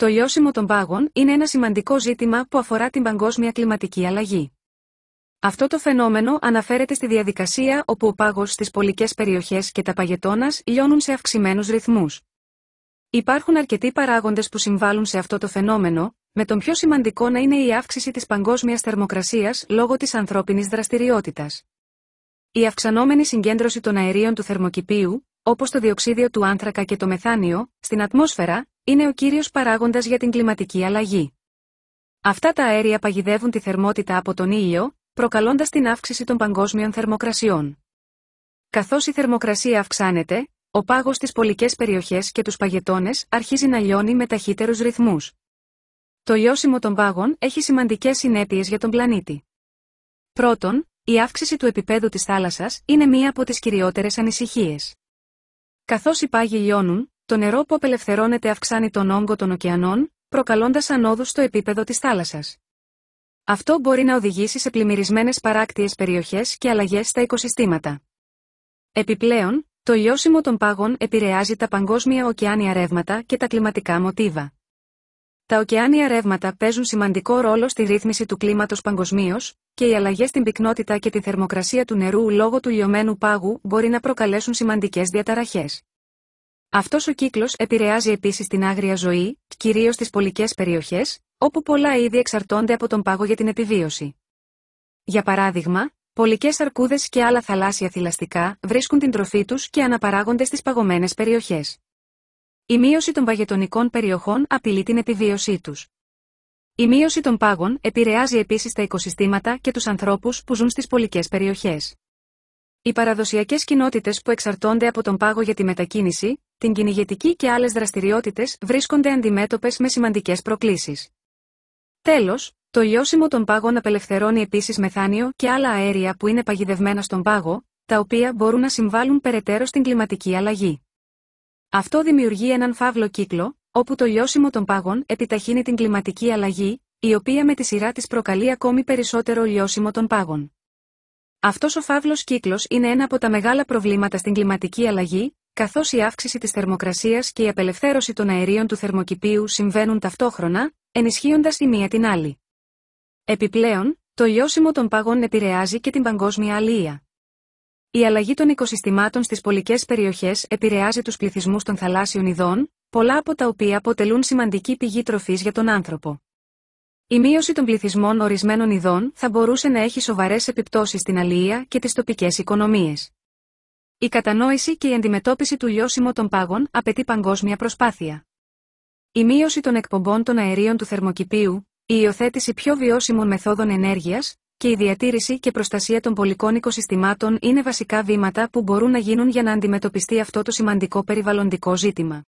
Το λιώσιμο των πάγων είναι ένα σημαντικό ζήτημα που αφορά την παγκόσμια κλιματική αλλαγή. Αυτό το φαινόμενο αναφέρεται στη διαδικασία όπου ο πάγος στις πολικές περιοχές και τα παγετώνας λιώνουν σε αυξημένους ρυθμούς. Υπάρχουν αρκετοί παράγοντες που συμβάλλουν σε αυτό το φαινόμενο, με τον πιο σημαντικό να είναι η αύξηση της παγκόσμιας θερμοκρασίας λόγω της ανθρώπινης δραστηριότητας. Η αυξανόμενη συγκέντρωση των αερίων του θερμοκηπίου, όπως το διοξίδιο του άνθρακα και το μεθάνιο, στην ατμόσφαιρα, είναι ο κύριος παράγοντας για την κλιματική αλλαγή. Αυτά τα αέρια παγιδεύουν τη θερμότητα από τον ήλιο, προκαλώντας την αύξηση των παγκόσμιων θερμοκρασιών. Καθώς η θερμοκρασία αυξάνεται, ο πάγος στις πολικές περιοχές και τους παγετώνες αρχίζει να λιώνει με ταχύτερους ρυθμούς. Το λιώσιμο των πάγων έχει σημαντικές συνέπειες για τον πλανήτη. Πρώτον, η αύξηση του επίπεδου της θάλασσας είναι μία από τις κυριότερες ανησυχίες. Καθώς οι πάγοι λιώνουν, το νερό που απελευθερώνεται αυξάνει τον όγκο των ωκεανών, προκαλώντας ανόδους στο επίπεδο της θάλασσας. Αυτό μπορεί να οδηγήσει σε πλημμυρισμένες παράκτιες περιοχές και αλλαγές στα οικοσυστήματα. Επιπλέον, το λιώσιμο των πάγων επηρεάζει τα παγκόσμια ωκεάνια ρεύματα και τα κλιματικά μοτίβα. Τα ωκεάνια ρεύματα παίζουν σημαντικό ρόλο στη ρύθμιση του κλίματος παγκοσμίως, και οι αλλαγές στην πυκνότητα και τη θερμοκρασία του νερού λόγω του λιωμένου πάγου μπορεί να προκαλέσουν σημαντικές διαταραχές. Αυτός ο κύκλος επηρεάζει επίσης την άγρια ζωή, κυρίως στι πολικές περιοχές, όπου πολλά είδη εξαρτώνται από τον πάγο για την επιβίωση. Για παράδειγμα, πολικές αρκούδες και άλλα θαλάσσια θηλαστικά βρίσκουν την τροφή τους και αναπαράγονται στις παγωμένες περιοχές. Η μείωση των παγετονικών περιοχών απειλεί την επιβίωσή τους. Η μείωση των πάγων επηρεάζει επίσης τα οικοσυστήματα και τους ανθρώπους που ζουν στις πολικές περιοχές. Οι παραδοσιακές κοινότητες που εξαρτώνται από τον πάγο για τη μετακίνηση, την κυνηγετική και άλλες δραστηριότητες βρίσκονται αντιμέτωπες με σημαντικές προκλήσεις. Τέλος, το λιώσιμο των πάγων απελευθερώνει επίσης μεθάνιο και άλλα αέρια που είναι παγιδευμένα στον πάγο, τα οποία μπορούν να συμβάλλουν περαιτέρω στην κλιματική αλλαγή. Αυτό δημιουργεί έναν φαύλο κύκλο, όπου το λιώσιμο των πάγων επιταχύνει την κλιματική αλλαγή, η οποία με τη σειρά της προκαλεί ακόμη περισσότερο λιώσιμο των πάγων. Αυτός ο φαύλος κύκλος είναι ένα από τα μεγάλα προβλήματα στην κλιματική αλλαγή, καθώς η αύξηση της θερμοκρασίας και η απελευθέρωση των αερίων του θερμοκηπίου συμβαίνουν ταυτόχρονα, ενισχύοντας η μία την άλλη. Επιπλέον, το λιώσιμο των παγών επηρεάζει και την παγκόσμια αλληλεία. Η αλλαγή των οικοσυστημάτων στις πολικές περιοχές επηρεάζει τους πληθυσμούς των θαλάσσιων ειδών, πολλά από τα οποία αποτελούν σημαντική πηγή τροφής για τον άνθρωπο. Η μείωση των πληθυσμών ορισμένων ειδών θα μπορούσε να έχει σοβαρές επιπτώσεις στην αλληλεία και τις τοπικές οικονομίες. Η κατανόηση και η αντιμετώπιση του λιώσιμου των πάγων απαιτεί παγκόσμια προσπάθεια. Η μείωση των εκπομπών των αερίων του θερμοκηπίου, η υιοθέτηση πιο βιώσιμων μεθόδων ενέργειας και η διατήρηση και προστασία των πολικών οικοσυστημάτων είναι βασικά βήματα που μπορούν να γίνουν για να αντιμετωπιστεί αυτό το σημαντικό περιβαλλοντικό ζήτημα.